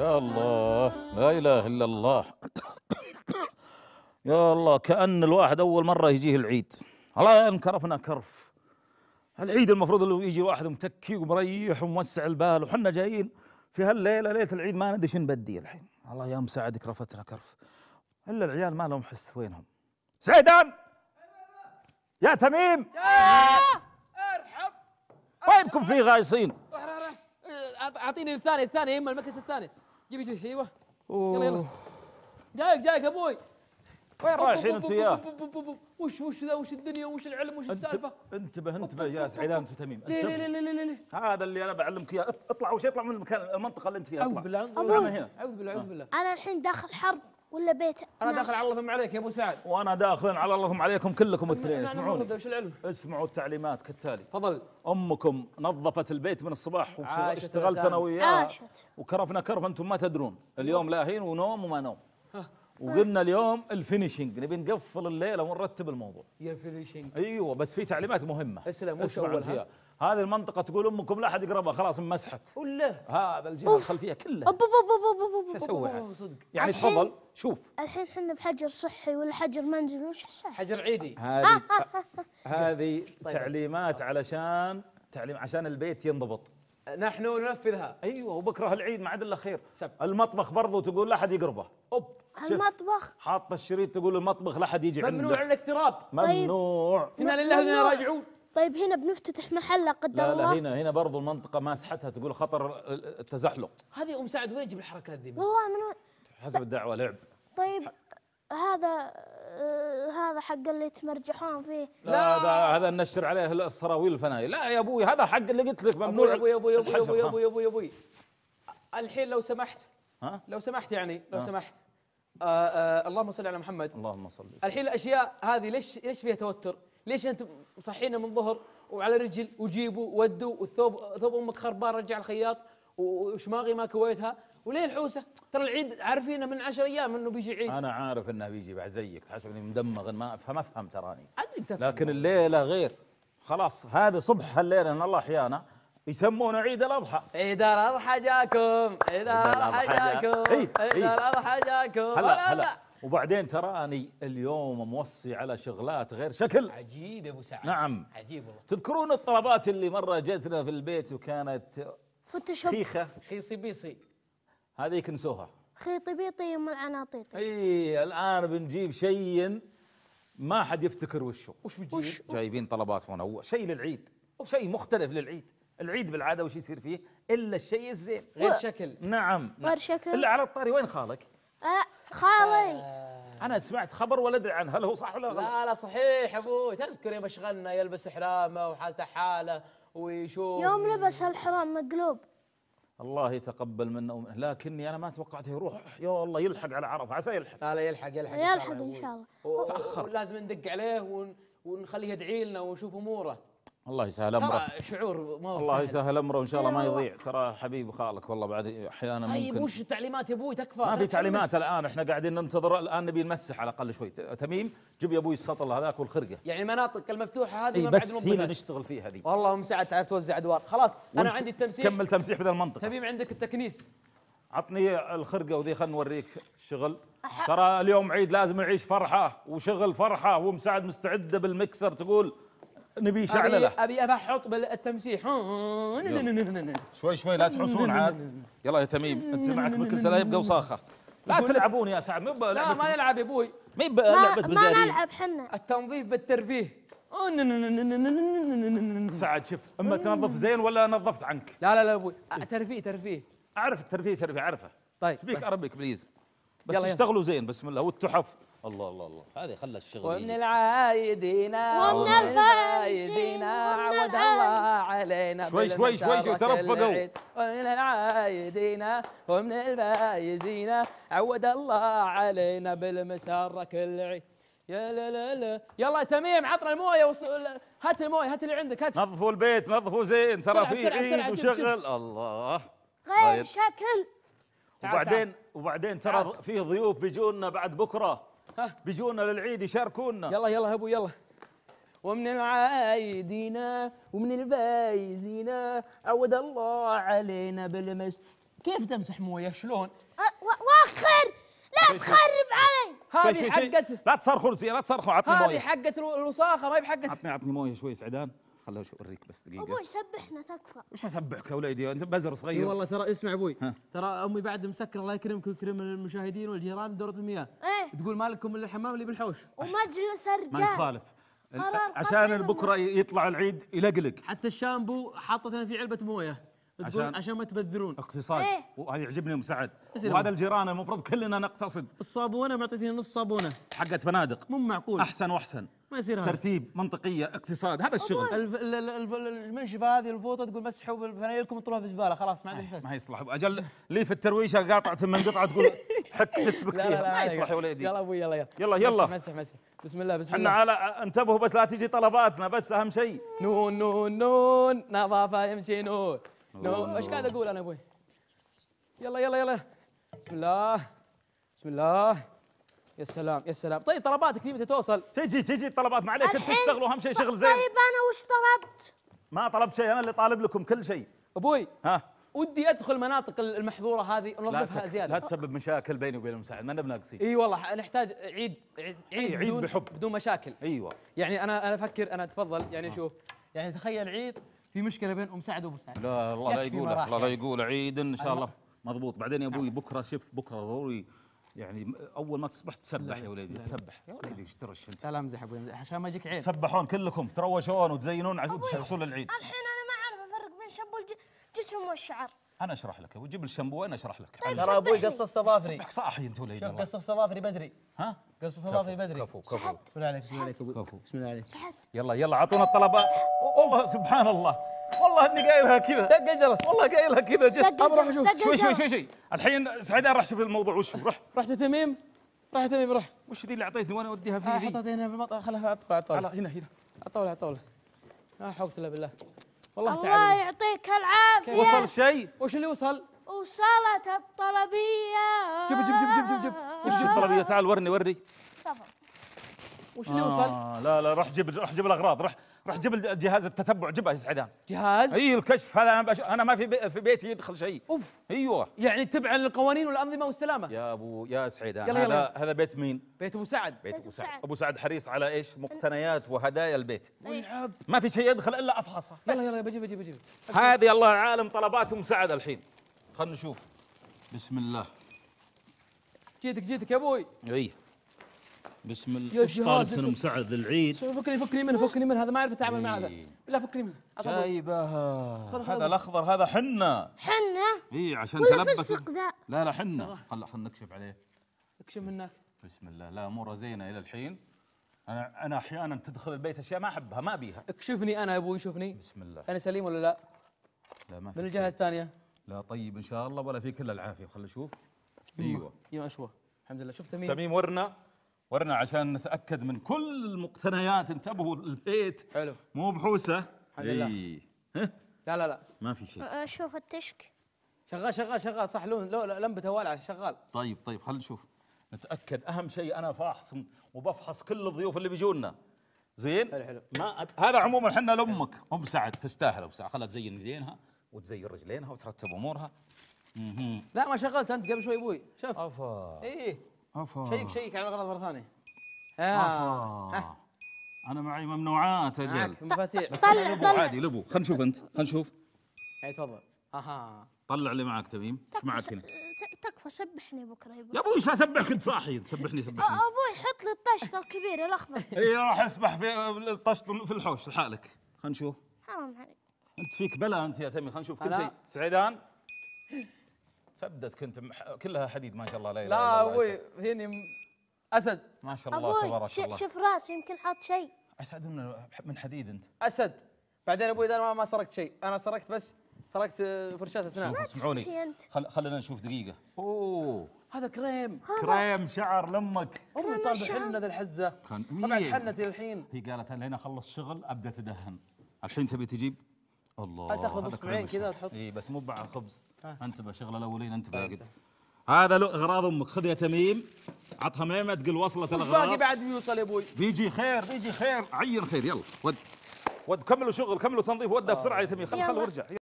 يا الله لا إله إلا الله يا الله كأن الواحد أول مرة يجيه العيد الله انكرفنا كرف العيد المفروض اللي يجي واحد متكي ومريح وموسع البال وحنا جايين في هالليلة ليلة العيد ما ندري شنو بدي الحين الله يا مساعد كرفتنا كرف إلا العيال ما لهم حس وينهم سعيدان يا تميم ارحب وينكم في غايصين إيه، اعطيني الثاني الثاني اما المكس الثاني جيب شيء ايوه يلا يلا جايك جايك ابوي وين رايح الحين انت وياه؟ وش وش ذا وش الدنيا وش العلم وش السالفه؟ انتبه انتبه يا ياس انت تميم ليه ليه ليه ليه ليه هذا اللي انا بعلمك اياه اطلع وش اطلع من المكان المنطقه اللي انت فيها اطلع اعوذ بالله اعوذ بالله اعوذ بالله انا الحين داخل حرب ولا بيت انا داخل على الله ثم عليك يا ابو سعد وانا داخل على الله ثم عليكم كلكم الاثنين اسمعوني اسمعوا التعليمات كالتالي تفضل امكم نظفت البيت من الصباح واشتغلت انا وياها وكرفنا كرف انتم ما تدرون اليوم لاهين ونوم وما نوم وقلنا اليوم الفينيشنج نبي نقفل الليله ونرتب الموضوع يا فينيشنج ايوه بس في تعليمات مهمه اسلم وش اول هذه المنطقة تقول أمكم لا أحد يقربها خلاص انمسحت كله هذا الجهة الخلفية كله أبو أبو أبو أبو أبو شو أسوي صدق يعني تفضل شوف الحين احنا بحجر صحي ولا حجر منزلي وش السالفة؟ حجر عيدي هذه هذه طيب. تعليمات علشان تعليم عشان البيت ينضبط نحن ننفذها ايوه وبكره العيد ما عاد الا خير سب. المطبخ برضو تقول لا احد يقربه اوب المطبخ حاطه الشريط تقول المطبخ لا احد يجي عنده ممنوع الاقتراب ممنوع طيب. انا لله راجعون طيب هنا بنفتتح محل قدر لا الله لا هنا هنا برضو المنطقه ماسحتها تقول خطر التزحلق هذه ام سعد وين تجيب الحركات ذي والله من حسب الدعوه لعب طيب هذا آه هذا حق اللي يتمرجحون فيه لا هذا هذا نشر عليه السراويل الفنايل لا يا ابوي هذا حق اللي قلت لك ممنوع يا ابوي يا ابوي يا ابوي يا ابوي يا ابوي, أبوي, أبوي الحين لو سمحت ها لو سمحت يعني لو سمحت آه آه اللهم صل على محمد اللهم صل الحين الاشياء هذه ليش ليش فيها توتر؟ ليش انتم مصحينا من ظهر وعلى رجل وجيبوا ودوا والثوب ثوب امك خربان رجع الخياط وشماغي ما كويتها وليه الحوسه؟ ترى العيد عارفينه من 10 ايام انه بيجي عيد انا عارف انه بيجي بعد زيك تحسبني مدمغ ما افهم افهم تراني ادري لكن الليله غير خلاص هذه صبح الليله ان الله احيانا يسمونه عيد الاضحى عيد الاضحى جاكم عيد الاضحى جاكم عيد الاضحى جاكم هلا هلا وبعدين تراني اليوم موصي على شغلات غير شكل عجيب يا ابو سعد نعم عجيب والله تذكرون الطلبات اللي مره جتنا في البيت وكانت فوتوشوب خيخه خيصي بيصي هذيك نسوها خيطي بيطي ام العناطيط اي الان بنجيب شيء ما حد يفتكر وشو وش بتجيب؟ وش جايبين طلبات منوع شيء للعيد شيء مختلف للعيد العيد بالعاده وش يصير فيه الا الشيء الزين غير شكل نعم غير شكل الا على الطاري وين خالك؟ أه خالي آه. انا سمعت خبر ولا ادري عنه هل هو صح ولا غلط؟ لا لا صحيح ابوي تذكر يوم اشغلنا يلبس حرامه وحالته حاله ويشوف يوم لبس الحرام مقلوب الله يتقبل منا ومنه لكني انا ما توقعته يروح يا الله يلحق على عرفه عسى يلحق لا لا يلحق يلحق يلحق إن شاء الله. تاخر لازم ندق عليه ونخليه يدعي لنا ونشوف اموره الله يسهل امره ترى شعور ما هو الله يسهل امره وان شاء الله ما يضيع ترى حبيب خالك والله بعد احيانا طيب ممكن طيب وش التعليمات يا ابوي تكفى ما في تعليمات الان احنا قاعدين ننتظر الان نبي نمسح على الاقل شوي تميم جيب يا ابوي السطل هذاك والخرقه يعني المناطق المفتوحه هذه ما بس هي اللي نشتغل فيها هذه والله ام سعد تعرف توزع ادوار خلاص انا عندي التمسيح كمل تمسيح بدل المنطقه تميم عندك التكنيس عطني الخرقه وذي خلنا نوريك الشغل ترى اليوم عيد لازم نعيش فرحه وشغل فرحه ومساعد مستعده بالمكسر تقول نبي شعلله أبي, ابي افحط بالتمسيح شوي شوي لا تحصون عاد يلا يا تميم انت معك بكل سلايب يبقى وصاخه لا تلعبون يا سعد مو لا ما نلعب يا ابوي ما لعبه ما نلعب حنا التنظيف بالترفيه سعد شوف اما تنظف زين ولا نظفت عنك لا لا لا ابوي ترفيه ترفيه اعرف الترفيه ترفيه اعرفه طيب سبيك اربيك بليز بس اشتغلوا زين بسم الله والتحف الله الله الله هذه خلى الشغل ومن العايدين ومن الفايزين عود الله علينا شوي شوي شوي شوي ترفقوا ومن العايدين ومن الفايزين عود الله علينا بالمسار كل عيد يا لا لا لا يلا تميم عطنا المويه وص... هات المويه هات اللي عندك هات نظفوا البيت نظفوا زين ترى في عيد وشغل الله غير طيب. شكل وبعدين وبعدين ترى في ضيوف بيجونا بعد بكره ها بيجونا للعيد يشاركونا يلا يلا يا ابو يلا ومن العايدين ومن البايزين عود الله علينا بالمس كيف تمسح مويه شلون؟ أه، وخر لا تخرب علي هذه حقت لا تصرخوا لا تصرخوا عطني مويه هذه حقت الوساخه ما هي بحقت عطني عطني مويه شوي سعدان خليني اوريك بس دقيقه ابوي سبحنا تكفى وش اسبحك يا وليدي انت بزر صغير والله ترى اسمع ابوي ترى امي بعد مسكره الله يكرمك ويكرم المشاهدين والجيران دوره المياه إيه. تقول مالكم الا الحمام اللي بالحوش ومجلس ما رجال عشان بكره يطلع العيد يلقلق حتى الشامبو حاطه في علبه مويه تقول عشان- عشان ما تبذرون اقتصاد إيه. وهذا يعجبني ام سعد وهذا الجيران المفروض كلنا نقتصد الصابونه معطيتني نص صابونه حقت فنادق مو معقول احسن واحسن ما يصير هذا ترتيب منطقيه اقتصاد هذا الشغل الف- ال- ال- الف- المنشفه هذه الفوطه تقول مسحوا بفنايلكم وطلوها في الزباله خلاص ما عاد إيه، ما يصلح اجل لي في الترويشه قاطع ثم قطعه تقول حك جسمك فيها ما يصلح يا ولدي يلا ابوي يلا يلا يلا يلا مسح مسح بسم الله بسم الله احنا على انتبهوا بس لا تجي طلباتنا بس اهم شيء نون نون نون نظافه يمشي نون نون ايش قاعد اقول انا ابوي يلا يلا يلا بسم الله بسم الله يا سلام يا سلام طيب طلباتك متى توصل تجي تجي الطلبات ما عليك انت تشتغل اهم شيء شغل زين طيب انا وش طلبت ما طلبت شيء انا اللي طالب لكم كل شيء ابوي ها ودي ادخل مناطق المحظوره هذه ونظفها زياده لا تسبب مشاكل بيني وبين المساعد ما قصي اي والله نحتاج عيد عيد عيد, بدون بحب بدون مشاكل ايوه يعني انا انا افكر انا اتفضل يعني آه. شوف يعني تخيل عيد في مشكله بين ام سعد وابو سعد لا الله لا يقول الله لا يقول عيد ان شاء الله مضبوط بعدين يا ابوي نعم. بكره شف بكره ضروري يعني اول ما تصبح تسبح يا وليدي تسبح يا وليدي ايش ترش انت لا لا امزح ابوي عشان ما يجيك عيد تسبحون كلكم تروشون وتزينون عشان تشخصون للعيد الحين جسم والشعر انا اشرح لك وجيب الشامبو وانا اشرح لك طيب، ترى ابوي قصص صظافري صاحي انت ولا شوف قصص اظافري بدري ها قصص اظافري بدري كفو كفو بسم الله عليك بسم الله عليك كفو بسم الله عليك يلا يلا اعطونا الطلبات والله سبحان الله والله اني قايلها كذا دق الجرس والله قايلها كذا جد شوي شوي شوي شوي الحين سعدان راح شوف الموضوع وش روح رحت تميم راح تميم روح وش ذي اللي اعطيتني وانا اوديها في آه، ذي حطيتها هنا في المطعم خلها على الطاوله هنا هنا على طول على حول ولا قوه الا بالله والله تعالى الله يعطيك العافيه وصل شيء وش اللي وصل؟ وصلت الطلبيه جيب جيب جيب جيب جيب جيب, جيب الطلبيه تعال ورني ورني وش اللي آه وصل؟ لا لا روح جيب روح جيب الاغراض روح روح جيب جهاز التتبع جيبه يا سعدان جهاز؟ اي الكشف هذا انا بش... انا ما في بي... في بيتي يدخل شيء اوف ايوه يعني تبعا للقوانين والانظمه والسلامه يا ابو يا سعدان هذا يلا. هذا بيت مين؟ بيت ابو سعد بيت ابو سعد ابو سعد حريص على ايش؟ مقتنيات وهدايا البيت والعب طيب. طيب. طيب. ما في شيء يدخل الا افحصه يلا يلا بجيب بجيب بجيب هذه الله عالم طلبات ام سعد الحين خلينا نشوف بسم الله جيتك جيتك يا ابوي اي بسم الله ايش طالب سنم سعد العيد فكني فكني منه فكني منه هذا ما اعرف اتعامل مع هذا إيه. لا فكني منه جايبه هذا الاخضر هذا حنه حنه اي عشان تلبس ذا لا لا حنه خل خل نكشف عليه اكشف منك بسم الله لا اموره زينه الى الحين انا انا احيانا تدخل البيت اشياء ما احبها ما ابيها اكشفني انا يا ابوي شوفني بسم الله انا سليم ولا لا؟ لا ما من الجهه الثانيه لا طيب ان شاء الله ولا فيك الا العافيه خل نشوف ايوه ايوه اشوه الحمد لله شفت تميم تميم ورنا ورنا عشان نتاكد من كل المقتنيات انتبهوا البيت حلو مو بحوسه الحمد لله اي لا لا لا ما في شيء اشوف أه، التشك شغال شغال شغال صح لون لو لمبته والعه شغال طيب طيب خلينا نشوف نتاكد اهم شيء انا فاحص وبفحص كل الضيوف اللي بيجونا زين حلو حلو ما أب... هذا عموما احنا لامك ام سعد تستاهل ام سعد خلها تزين يدينها وتزين رجلينها وترتب امورها لا ما شغلت انت قبل شوي ابوي شوف افا ايه أفا شيك شيك على الغرض مرة ثانية آه. أفا أنا معي ممنوعات أجل معك مفاتيح بس طلع لبو طلع. عادي لبو خلينا نشوف أنت خلينا نشوف اي تفضل اها طلع اللي معك تميم ايش معك هنا؟ تكفى سبحني بكره يا ابوي ايش اسبحك انت صاحي سبحني سبحني ابوي حط لي الطشطه الكبيره الاخضر اي روح اسبح في الطشط في الحوش لحالك خلينا نشوف حرام عليك انت فيك بلا انت يا تميم خلينا نشوف كل شيء سعيدان سبدت كنت كلها حديد ما شاء الله لا لا ابوي هني اسد ما شاء الله تبارك الله شوف راسي يمكن حاط شيء اسعد من من حديد انت اسد بعدين ابوي انا ما سرقت شيء انا سرقت بس سرقت فرشاه اسنان اسمعوني خل... خلينا نشوف دقيقه اوه هذا كريم كريم شعر لامك امي طالبه حنه ذا الحزه طبعا حنتي الحين هي قالت لين اخلص شغل ابدا تدهن الحين تبي تجيب الله تاخذ اسبوعين كذا وتحط اي بس مو مع الخبز انتبه آه. شغله الاولين انتبه آه، هذا له اغراض امك خذ يا تميم عطها ميمه تقول وصلت الاغراض باقي بعد بيوصل يا ابوي بيجي خير بيجي خير عين خير يلا ود ود كملوا شغل كملوا تنظيف ودها آه. بسرعه يا تميم خل خل ورجع